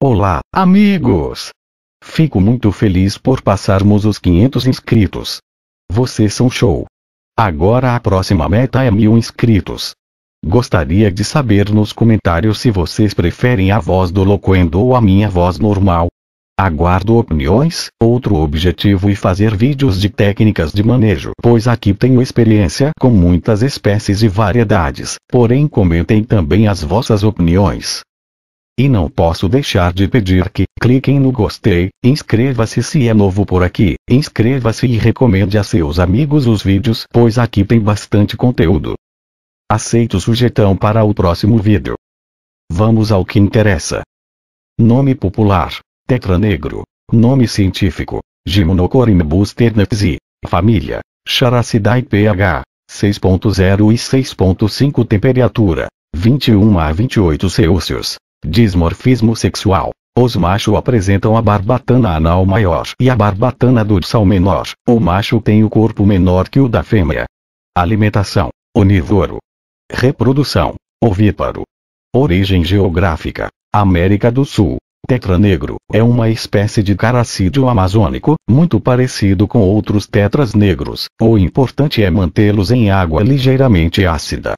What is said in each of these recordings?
Olá, amigos! Fico muito feliz por passarmos os 500 inscritos. Vocês são show! Agora a próxima meta é mil inscritos. Gostaria de saber nos comentários se vocês preferem a voz do Loquendo ou a minha voz normal. Aguardo opiniões, outro objetivo e é fazer vídeos de técnicas de manejo, pois aqui tenho experiência com muitas espécies e variedades, porém comentem também as vossas opiniões. E não posso deixar de pedir que cliquem no gostei, inscreva-se se é novo por aqui, inscreva-se e recomende a seus amigos os vídeos pois aqui tem bastante conteúdo. Aceito sujeitão para o próximo vídeo. Vamos ao que interessa. Nome popular, tetranegro. Nome científico, Gymnocorymebus ternepsi. Família, Characidae pH, 6.0 e 6.5 Temperatura, 21 a 28 Celsius. Dismorfismo sexual. Os machos apresentam a barbatana anal maior e a barbatana dorsal menor. O macho tem o corpo menor que o da fêmea. Alimentação. Onívoro. Reprodução. Ovíparo. Origem geográfica. América do Sul. Tetra negro é uma espécie de caracídeo amazônico, muito parecido com outros tetras negros. O importante é mantê-los em água ligeiramente ácida.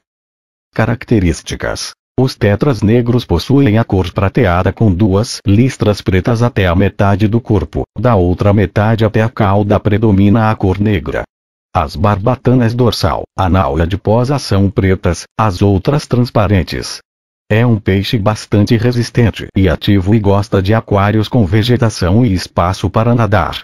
Características os tetras negros possuem a cor prateada com duas listras pretas até a metade do corpo, da outra metade até a cauda predomina a cor negra. As barbatanas dorsal, anal e adiposa são pretas, as outras transparentes. É um peixe bastante resistente e ativo e gosta de aquários com vegetação e espaço para nadar.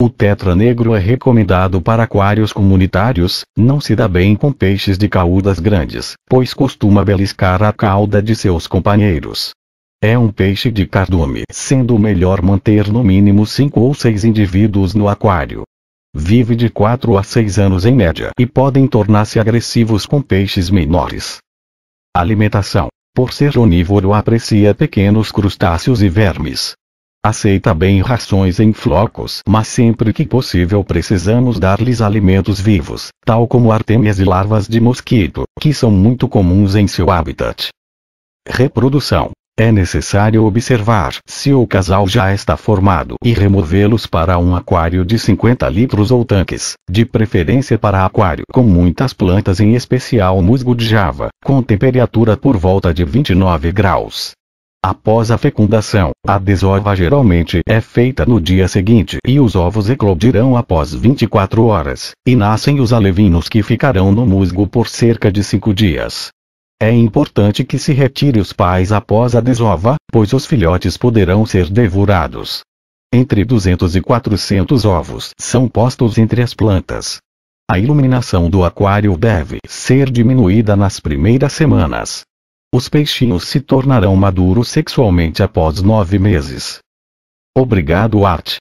O tetra negro é recomendado para aquários comunitários, não se dá bem com peixes de caudas grandes, pois costuma beliscar a cauda de seus companheiros. É um peixe de cardume, sendo melhor manter no mínimo 5 ou 6 indivíduos no aquário. Vive de 4 a 6 anos em média e podem tornar-se agressivos com peixes menores. Alimentação: Por ser onívoro, aprecia pequenos crustáceos e vermes aceita bem rações em flocos, mas sempre que possível precisamos dar-lhes alimentos vivos, tal como artêmias e larvas de mosquito, que são muito comuns em seu habitat. Reprodução. É necessário observar se o casal já está formado e removê-los para um aquário de 50 litros ou tanques, de preferência para aquário com muitas plantas, em especial musgo de Java, com temperatura por volta de 29 graus. Após a fecundação, a desova geralmente é feita no dia seguinte e os ovos eclodirão após 24 horas, e nascem os alevinos que ficarão no musgo por cerca de 5 dias. É importante que se retire os pais após a desova, pois os filhotes poderão ser devorados. Entre 200 e 400 ovos são postos entre as plantas. A iluminação do aquário deve ser diminuída nas primeiras semanas. Os peixinhos se tornarão maduros sexualmente após nove meses. Obrigado Art.